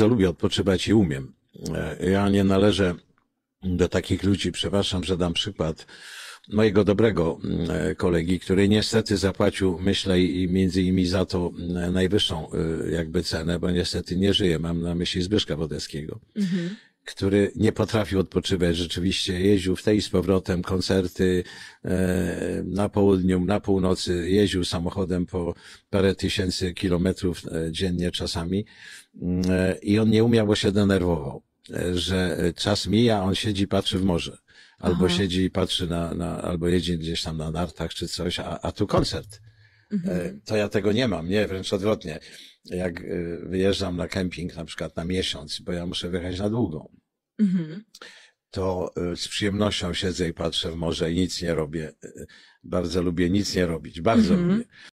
bardzo lubię odpoczywać i umiem. E, ja nie należę do takich ludzi, przepraszam, że dam przykład mojego dobrego mm, e, kolegi, który niestety zapłacił, myślę, i między innymi za to mm, najwyższą e, jakby cenę, bo niestety nie żyje, mam na myśli Zbyszka Wodeckiego. Mhm który nie potrafił odpoczywać. Rzeczywiście jeździł w tej i z powrotem, koncerty e, na południu, na północy, jeździł samochodem po parę tysięcy kilometrów e, dziennie czasami mm, e, i on nie umiał, bo się denerwował, że czas mija, on siedzi, patrzy w morze. Albo Aha. siedzi i patrzy na, na, albo jedzie gdzieś tam na nartach czy coś, a, a tu koncert. Mhm. E, to ja tego nie mam, nie, wręcz odwrotnie. Jak e, wyjeżdżam na kemping na przykład na miesiąc, bo ja muszę wyjechać na długą, mhm. to e, z przyjemnością siedzę i patrzę w morze i nic nie robię. Bardzo lubię nic nie robić, bardzo mhm. lubię.